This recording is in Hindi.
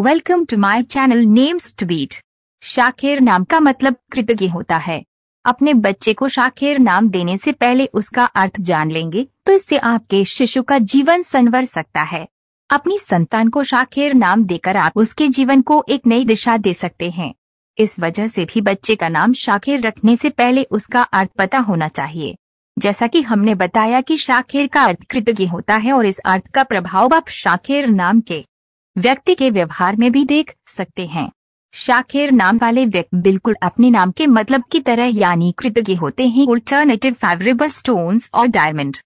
welcome to my channel names to beat शाखेर नाम का मतलब कृतज्ञ होता है अपने बच्चे को शाखेर नाम देने से पहले उसका अर्थ जान लेंगे तो इससे आपके शिशु का जीवन संवर सकता है अपनी संतान को शाखेर नाम देकर आप उसके जीवन को एक नई दिशा दे सकते हैं इस वजह से भी बच्चे का नाम शाखेर रखने से पहले उसका अर्थ पता होना चाहिए जैसा कि हमने बताया कि शाखेर का अर्थ कृतज्ञ होता है और इस अर्थ का प्रभाव आप शाखेर नाम के व्यक्ति के व्यवहार में भी देख सकते हैं शाखेर नाम वाले व्यक्ति बिल्कुल अपने नाम के मतलब की तरह यानी कृतज्ञ होते हैं अल्टरनेटिव फेवरेबल स्टोन्स और डायमंड